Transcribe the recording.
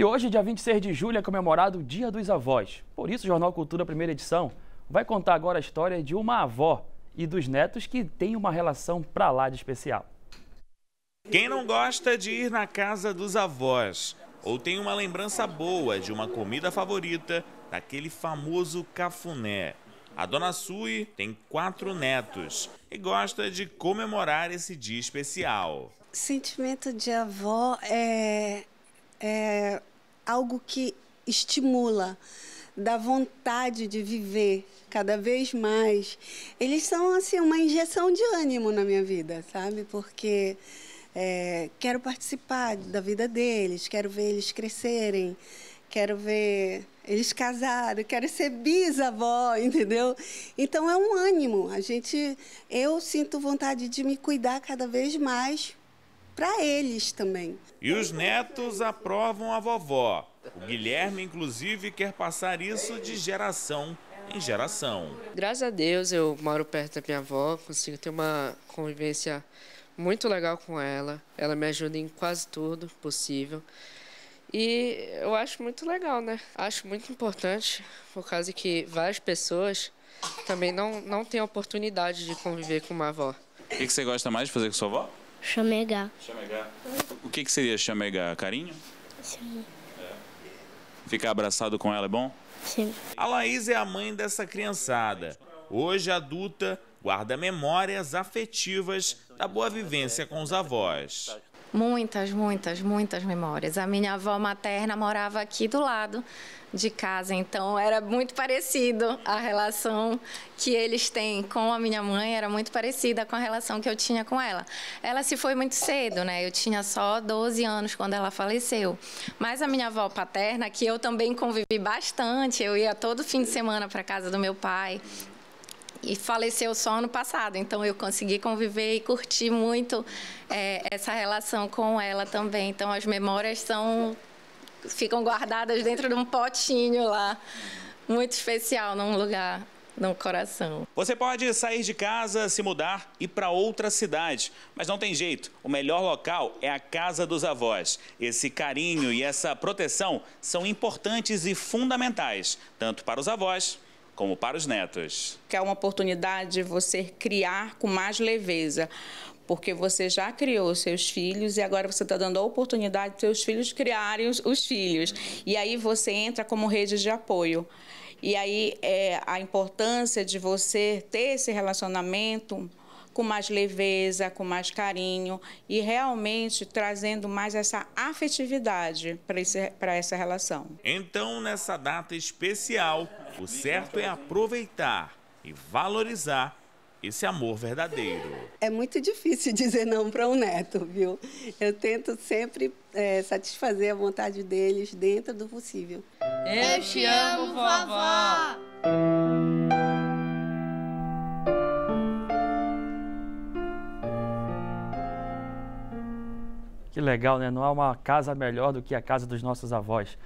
E hoje, dia 26 de julho, é comemorado o Dia dos Avós. Por isso, o Jornal Cultura Primeira Edição vai contar agora a história de uma avó e dos netos que tem uma relação pra lá de especial. Quem não gosta de ir na casa dos avós ou tem uma lembrança boa de uma comida favorita daquele famoso cafuné? A dona Sui tem quatro netos e gosta de comemorar esse dia especial. Sentimento de avó é, é algo que estimula, dá vontade de viver cada vez mais. Eles são assim uma injeção de ânimo na minha vida, sabe? Porque é, quero participar da vida deles, quero ver eles crescerem, quero ver eles casarem, quero ser bisavó, entendeu? Então é um ânimo. A gente, eu sinto vontade de me cuidar cada vez mais para eles também. E os netos aprovam a vovó. O Guilherme, inclusive, quer passar isso de geração em geração. Graças a Deus eu moro perto da minha avó, consigo ter uma convivência muito legal com ela. Ela me ajuda em quase tudo possível. E eu acho muito legal, né? Acho muito importante, por causa que várias pessoas também não, não têm a oportunidade de conviver com uma avó. O que, que você gosta mais de fazer com sua avó? Chamegar. O que, que seria chamegar? Carinho? Sim. É. Ficar abraçado com ela é bom? Sim. A Laís é a mãe dessa criançada. Hoje adulta, guarda memórias afetivas da boa vivência com os avós. Muitas, muitas, muitas memórias. A minha avó materna morava aqui do lado de casa, então era muito parecido a relação que eles têm com a minha mãe, era muito parecida com a relação que eu tinha com ela. Ela se foi muito cedo, né? Eu tinha só 12 anos quando ela faleceu. Mas a minha avó paterna, que eu também convivi bastante, eu ia todo fim de semana para casa do meu pai, e faleceu só ano passado. Então eu consegui conviver e curtir muito é, essa relação com ela também. Então as memórias são ficam guardadas dentro de um potinho lá, muito especial, num lugar no coração. Você pode sair de casa, se mudar e para outra cidade, mas não tem jeito. O melhor local é a casa dos avós. Esse carinho e essa proteção são importantes e fundamentais, tanto para os avós como para os netos. Que é uma oportunidade de você criar com mais leveza, porque você já criou seus filhos e agora você está dando a oportunidade de seus filhos criarem os, os filhos. E aí você entra como rede de apoio. E aí é, a importância de você ter esse relacionamento com mais leveza, com mais carinho e realmente trazendo mais essa afetividade para essa relação. Então, nessa data especial, o certo é aproveitar e valorizar esse amor verdadeiro. É muito difícil dizer não para um neto, viu? Eu tento sempre é, satisfazer a vontade deles dentro do possível. Eu te amo, vovó! Que legal, né? Não há uma casa melhor do que a casa dos nossos avós.